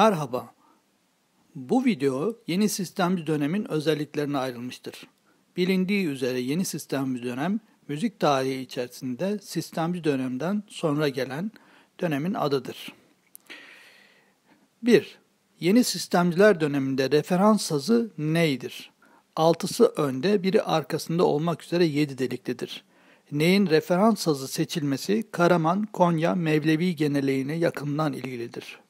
Merhaba. Bu video yeni sistemli dönemin özelliklerine ayrılmıştır. Bilindiği üzere yeni sistemli dönem müzik tarihi içerisinde sistemli dönemden sonra gelen dönemin adıdır. 1. Yeni sistemciler döneminde referans sazı neydir? Altısı önde, biri arkasında olmak üzere yedi deliklidir. Neyin referans sazı seçilmesi Karaman, Konya, Mevlevi geneleğine yakından ilgilidir.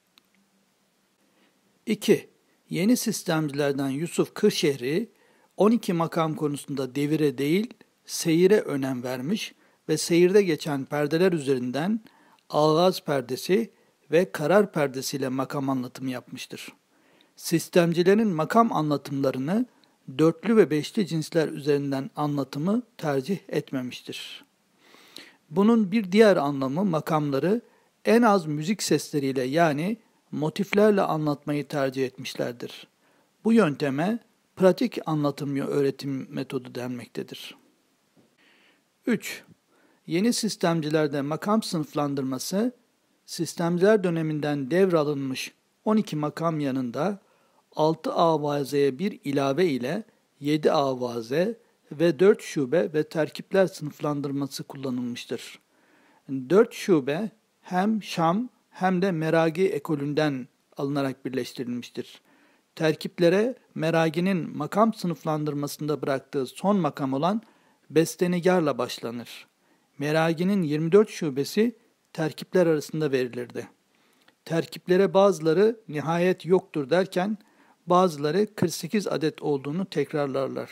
2. Yeni sistemcilerden Yusuf Kırşehri 12 makam konusunda devire değil seyire önem vermiş ve seyirde geçen perdeler üzerinden ağız perdesi ve karar perdesiyle makam anlatımı yapmıştır. Sistemcilerin makam anlatımlarını dörtlü ve beşli cinsler üzerinden anlatımı tercih etmemiştir. Bunun bir diğer anlamı makamları en az müzik sesleriyle yani motiflerle anlatmayı tercih etmişlerdir. Bu yönteme pratik anlatım öğretim metodu denmektedir. 3. Yeni sistemcilerde makam sınıflandırması, sistemciler döneminden devralınmış 12 makam yanında 6 avazeye bir ilave ile 7 avaze ve 4 şube ve terkipler sınıflandırması kullanılmıştır. 4 şube hem Şam hem de meragi ekolünden alınarak birleştirilmiştir. Terkiplere meraginin makam sınıflandırmasında bıraktığı son makam olan bestenigarla başlanır. Meraginin 24 şubesi terkipler arasında verilirdi. Terkiplere bazıları nihayet yoktur derken bazıları 48 adet olduğunu tekrarlarlar.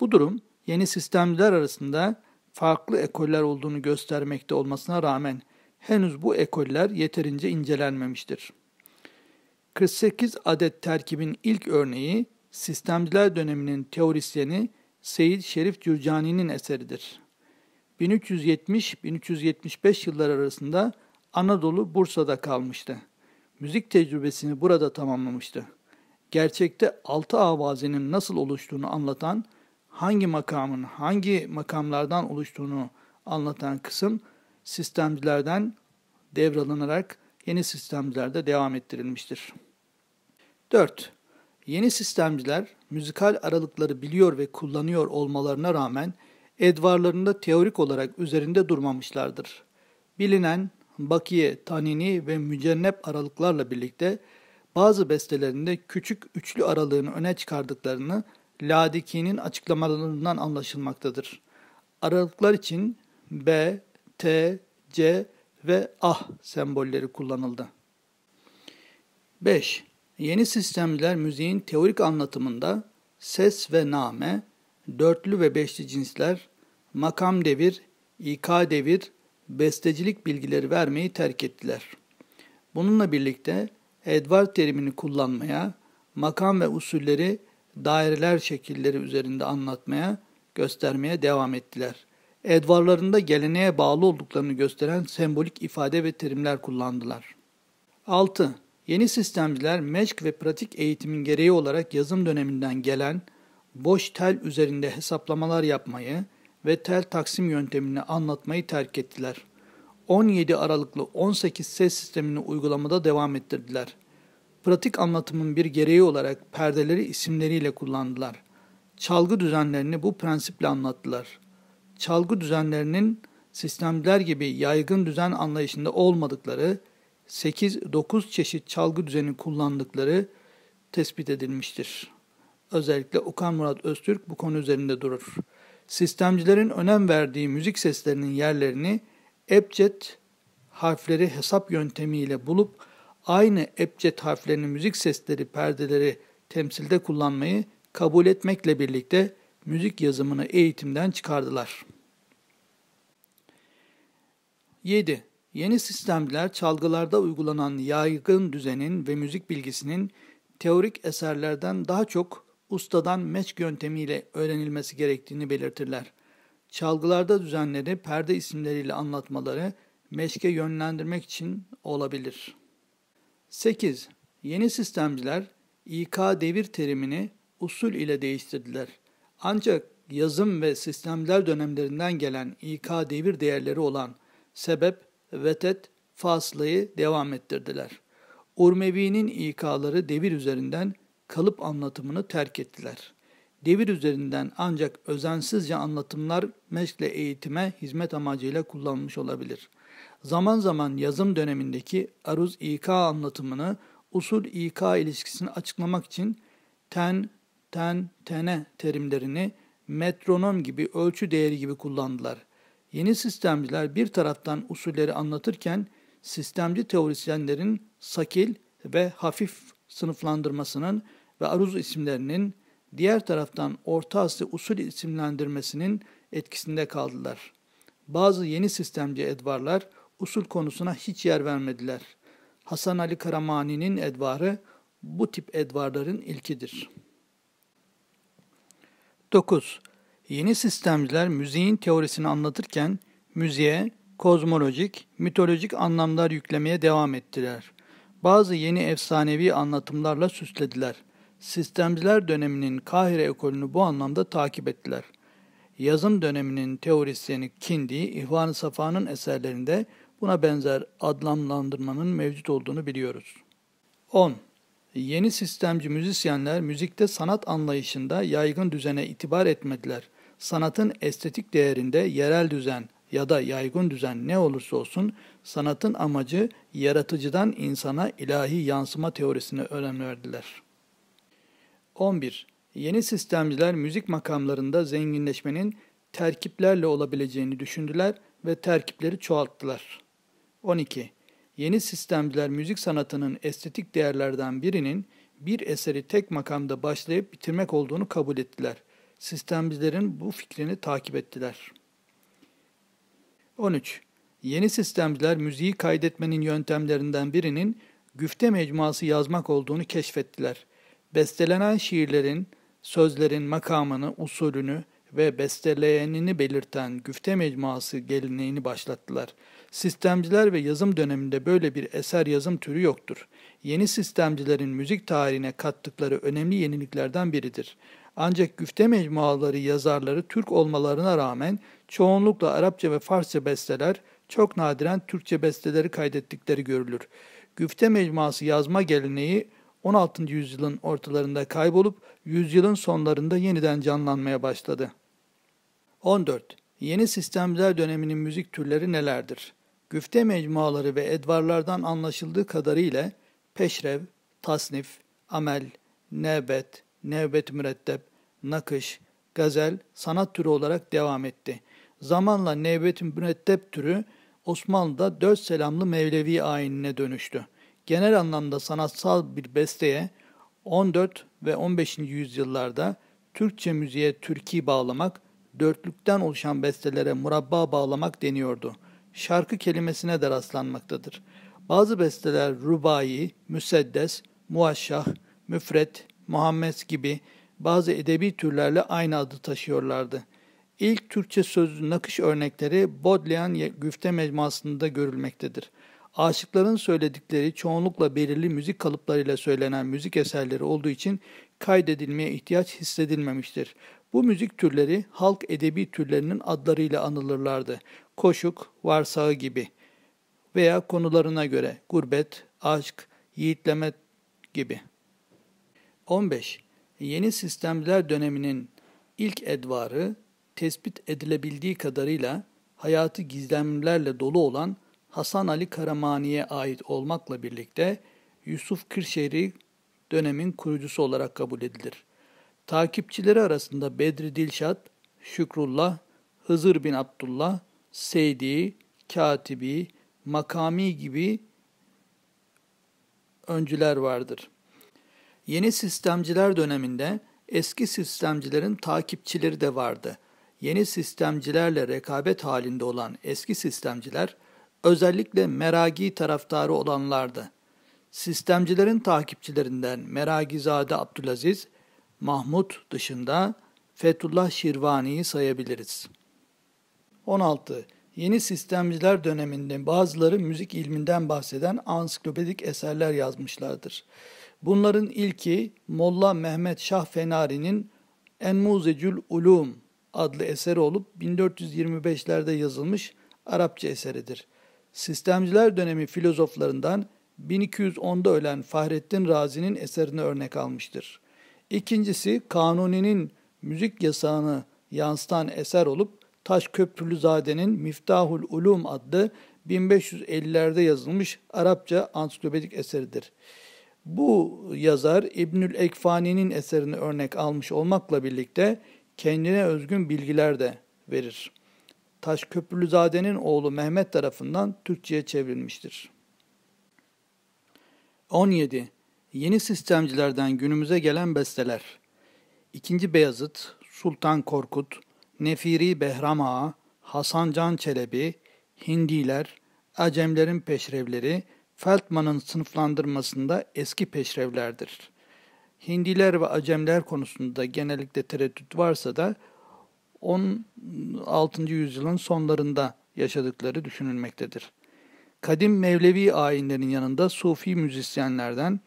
Bu durum yeni sistemler arasında farklı ekoller olduğunu göstermekte olmasına rağmen henüz bu ekoller yeterince incelenmemiştir. 48 adet terkibin ilk örneği sistemciler döneminin teorisyeni Seyit Şerif Cürcani'nin eseridir. 1370-1375 yılları arasında Anadolu Bursa'da kalmıştı. Müzik tecrübesini burada tamamlamıştı. Gerçekte altı avazinin nasıl oluştuğunu anlatan, hangi makamın hangi makamlardan oluştuğunu anlatan kısım sistemcilerden devralınarak yeni sistemcilerde devam ettirilmiştir. 4. Yeni sistemciler müzikal aralıkları biliyor ve kullanıyor olmalarına rağmen edvarlarında teorik olarak üzerinde durmamışlardır. Bilinen bakiye, tanini ve mücennep aralıklarla birlikte bazı bestelerinde küçük üçlü aralığını öne çıkardıklarını Ladiki'nin açıklamalarından anlaşılmaktadır. Aralıklar için B, T, C ve ah sembolleri kullanıldı. 5. Yeni sistemler müziğin teorik anlatımında ses ve name, dörtlü ve beşli cinsler, makam devir, ika devir, bestecilik bilgileri vermeyi terk ettiler. Bununla birlikte Edward terimini kullanmaya, makam ve usulleri daireler şekilleri üzerinde anlatmaya, göstermeye devam ettiler edvarlarında geleneğe bağlı olduklarını gösteren sembolik ifade ve terimler kullandılar. 6. Yeni sistemciler meşk ve pratik eğitimin gereği olarak yazım döneminden gelen boş tel üzerinde hesaplamalar yapmayı ve tel taksim yöntemini anlatmayı terk ettiler. 17 Aralıklı 18 ses sistemini uygulamada devam ettirdiler. Pratik anlatımın bir gereği olarak perdeleri isimleriyle kullandılar. Çalgı düzenlerini bu prensiple anlattılar çalgı düzenlerinin sistemler gibi yaygın düzen anlayışında olmadıkları, 8-9 çeşit çalgı düzeni kullandıkları tespit edilmiştir. Özellikle Okan Murat Öztürk bu konu üzerinde durur. Sistemcilerin önem verdiği müzik seslerinin yerlerini ebced harfleri hesap yöntemiyle bulup aynı ebced harflerini müzik sesleri perdeleri temsilde kullanmayı kabul etmekle birlikte müzik yazımını eğitimden çıkardılar. 7. Yeni sistemler çalgılarda uygulanan yaygın düzenin ve müzik bilgisinin teorik eserlerden daha çok ustadan meçk yöntemiyle öğrenilmesi gerektiğini belirtirler. Çalgılarda düzenleri perde isimleriyle anlatmaları meşke yönlendirmek için olabilir. 8. Yeni sistemciler İK devir terimini usul ile değiştirdiler. Ancak yazım ve sistemler dönemlerinden gelen İK devir değerleri olan sebep, vetet, faslayı devam ettirdiler. Urmevi'nin ikaları devir üzerinden kalıp anlatımını terk ettiler. Devir üzerinden ancak özensizce anlatımlar meşkle eğitime hizmet amacıyla kullanmış olabilir. Zaman zaman yazım dönemindeki aruz ika anlatımını usul ika ilişkisini açıklamak için ten, ten, tene terimlerini metronom gibi ölçü değeri gibi kullandılar. Yeni sistemciler bir taraftan usulleri anlatırken sistemci teorisyenlerin sakil ve hafif sınıflandırmasının ve aruz isimlerinin diğer taraftan Orta Asya usul isimlendirmesinin etkisinde kaldılar. Bazı yeni sistemci edvarlar usul konusuna hiç yer vermediler. Hasan Ali Karamani'nin edvarı bu tip edvarların ilkidir. 9. Yeni sistemciler müziğin teorisini anlatırken müziğe kozmolojik, mitolojik anlamlar yüklemeye devam ettiler. Bazı yeni efsanevi anlatımlarla süslediler. Sistemciler döneminin Kahire ekolünü bu anlamda takip ettiler. Yazım döneminin teorisyeni Kindi, i̇hvan Safa'nın eserlerinde buna benzer adlamlandırmanın mevcut olduğunu biliyoruz. 10. Yeni sistemci müzisyenler müzikte sanat anlayışında yaygın düzene itibar etmediler sanatın estetik değerinde yerel düzen ya da yaygın düzen ne olursa olsun sanatın amacı yaratıcıdan insana ilahi yansıma teorisine önem verdiler. 11. Yeni sistemciler müzik makamlarında zenginleşmenin terkiplerle olabileceğini düşündüler ve terkipleri çoğalttılar. 12. Yeni sistemciler müzik sanatının estetik değerlerden birinin bir eseri tek makamda başlayıp bitirmek olduğunu kabul ettiler sistemcilerin bu fikrini takip ettiler. 13. Yeni sistemciler müziği kaydetmenin yöntemlerinden birinin güfte mecmuası yazmak olduğunu keşfettiler. Bestelenen şiirlerin, sözlerin makamını, usulünü ve besteleyenini belirten güfte mecmuası geleneğini başlattılar. Sistemciler ve yazım döneminde böyle bir eser yazım türü yoktur yeni sistemcilerin müzik tarihine kattıkları önemli yeniliklerden biridir. Ancak güfte mecmuaları yazarları Türk olmalarına rağmen çoğunlukla Arapça ve Farsça besteler, çok nadiren Türkçe besteleri kaydettikleri görülür. Güfte mecması yazma geleneği 16. yüzyılın ortalarında kaybolup yüzyılın sonlarında yeniden canlanmaya başladı. 14. Yeni sistemler döneminin müzik türleri nelerdir? Güfte mecmuaları ve edvarlardan anlaşıldığı kadarıyla peşrev, tasnif, amel, nebet, nebet müretteb, nakış, gazel sanat türü olarak devam etti. Zamanla nebet müretteb türü Osmanlı'da dört selamlı Mevlevi ayinine dönüştü. Genel anlamda sanatsal bir besteye 14 ve 15. yüzyıllarda Türkçe müziğe Türkiye bağlamak, dörtlükten oluşan bestelere murabba bağlamak deniyordu. Şarkı kelimesine de rastlanmaktadır. Bazı besteler rubai, müseddes, muaşşah, müfret, muhammes gibi bazı edebi türlerle aynı adı taşıyorlardı. İlk Türkçe sözlü nakış örnekleri Bodleyan güfte mecmuasında görülmektedir. Aşıkların söyledikleri çoğunlukla belirli müzik kalıplarıyla söylenen müzik eserleri olduğu için kaydedilmeye ihtiyaç hissedilmemiştir. Bu müzik türleri halk edebi türlerinin adlarıyla anılırlardı. Koşuk, varsağı gibi.'' veya konularına göre gurbet, aşk, yiğitleme gibi. 15. Yeni sistemler döneminin ilk edvarı tespit edilebildiği kadarıyla hayatı gizlemlerle dolu olan Hasan Ali Karamani'ye ait olmakla birlikte Yusuf Kırşehir'i dönemin kurucusu olarak kabul edilir. Takipçileri arasında Bedri Dilşat, Şükrullah, Hızır bin Abdullah, Seydi, Katibi, Makami gibi öncüler vardır. Yeni sistemciler döneminde eski sistemcilerin takipçileri de vardı. Yeni sistemcilerle rekabet halinde olan eski sistemciler özellikle meragi taraftarı olanlardı. Sistemcilerin takipçilerinden Meragizade Abdülaziz, Mahmut dışında Fethullah Şirvani'yi sayabiliriz. 16. Yeni sistemciler döneminde bazıları müzik ilminden bahseden ansiklopedik eserler yazmışlardır. Bunların ilki Molla Mehmet Şah Fenari'nin Enmuzecül Ulum adlı eseri olup 1425'lerde yazılmış Arapça eseridir. Sistemciler dönemi filozoflarından 1210'da ölen Fahrettin Razi'nin eserini örnek almıştır. İkincisi Kanuni'nin müzik yasağını yansıtan eser olup Taş Köprülü Zade'nin Miftahul Ulum adlı 1550'lerde yazılmış Arapça ansiklopedik eseridir. Bu yazar İbnül Ekfani'nin eserini örnek almış olmakla birlikte kendine özgün bilgiler de verir. Taş Köprülü Zade'nin oğlu Mehmet tarafından Türkçe'ye çevrilmiştir. 17. Yeni sistemcilerden günümüze gelen besteler. 2. Beyazıt, Sultan Korkut, Nefiri Behram Ağa, Hasan Can Çelebi, Hindiler, Acemlerin peşrevleri Feldman'ın sınıflandırmasında eski peşrevlerdir. Hindiler ve Acemler konusunda genellikle tereddüt varsa da 16. yüzyılın sonlarında yaşadıkları düşünülmektedir. Kadim Mevlevi ayinlerin yanında Sufi müzisyenlerden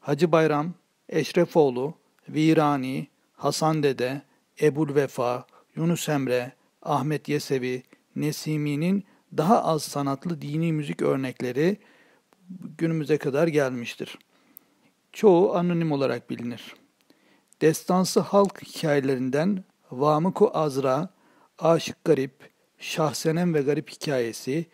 Hacı Bayram, Eşrefoğlu, Virani, Hasan Dede, Ebul Vefa, Yunus Emre, Ahmet Yesevi, Nesimi'nin daha az sanatlı dini müzik örnekleri günümüze kadar gelmiştir. Çoğu anonim olarak bilinir. Destansı halk hikayelerinden Vamıku Azra, Aşık Garip, Şahsenem ve Garip hikayesi,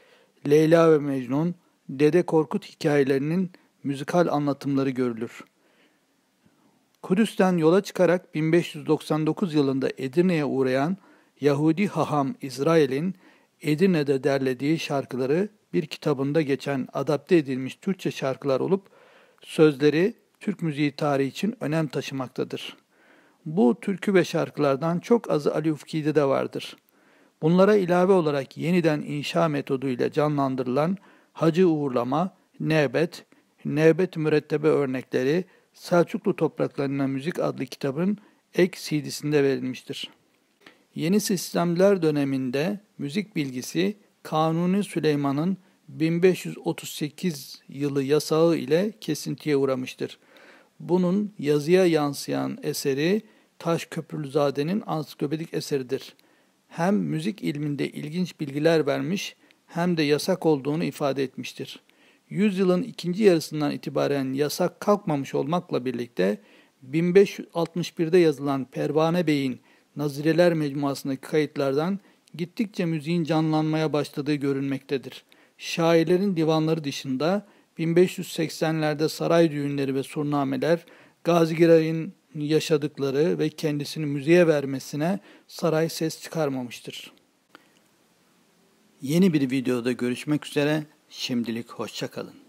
Leyla ve Mecnun, Dede Korkut hikayelerinin müzikal anlatımları görülür. Kudüs'ten yola çıkarak 1599 yılında Edirne'ye uğrayan Yahudi haham İsrail'in Edirne'de derlediği şarkıları bir kitabında geçen adapte edilmiş Türkçe şarkılar olup sözleri Türk müziği tarihi için önem taşımaktadır. Bu türkü ve şarkılardan çok azı Ali Ufki'de de vardır. Bunlara ilave olarak yeniden inşa metoduyla canlandırılan hacı uğurlama, nebet, nebet mürettebe örnekleri, Selçuklu Topraklarına Müzik adlı kitabın ek CD'sinde verilmiştir. Yeni sistemler döneminde müzik bilgisi Kanuni Süleyman'ın 1538 yılı yasağı ile kesintiye uğramıştır. Bunun yazıya yansıyan eseri Taş Köprülüzade'nin ansiklopedik eseridir. Hem müzik ilminde ilginç bilgiler vermiş hem de yasak olduğunu ifade etmiştir yüzyılın ikinci yarısından itibaren yasak kalkmamış olmakla birlikte 1561'de yazılan Pervane Bey'in Nazireler Mecmuasındaki kayıtlardan gittikçe müziğin canlanmaya başladığı görünmektedir. Şairlerin divanları dışında 1580'lerde saray düğünleri ve surnameler, Gazi Giray'ın yaşadıkları ve kendisini müziğe vermesine saray ses çıkarmamıştır. Yeni bir videoda görüşmek üzere. Şimdilik hoşça kalın.